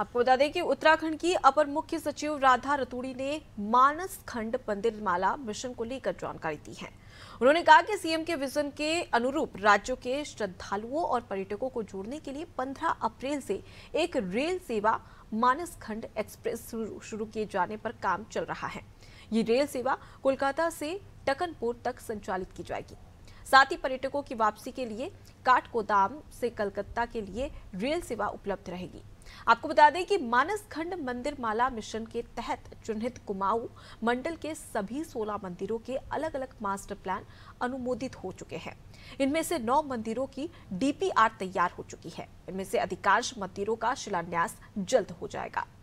आपको बता दें कि उत्तराखंड की अपर मुख्य सचिव राधा रतूड़ी ने मानस खंड पंदिरमाला मिशन को लेकर जानकारी दी है उन्होंने कहा कि सीएम के विजन के अनुरूप राज्यों के श्रद्धालुओं और पर्यटकों को जोड़ने के लिए 15 अप्रैल से एक रेल सेवा मानस खंड एक्सप्रेस शुरू किए जाने पर काम चल रहा है ये रेल सेवा कोलकाता से टकनपुर तक संचालित की जाएगी साथ ही पर्यटकों की वापसी के लिए काठगोदाम से कलकत्ता के लिए रेल सेवा उपलब्ध रहेगी आपको बता दें कि मानस खंड मंदिर माला मिशन के तहत चिन्हित कुमाऊ मंडल के सभी 16 मंदिरों के अलग अलग मास्टर प्लान अनुमोदित हो चुके हैं इनमें से 9 मंदिरों की डीपीआर तैयार हो चुकी है इनमें से अधिकांश मंदिरों का शिलान्यास जल्द हो जाएगा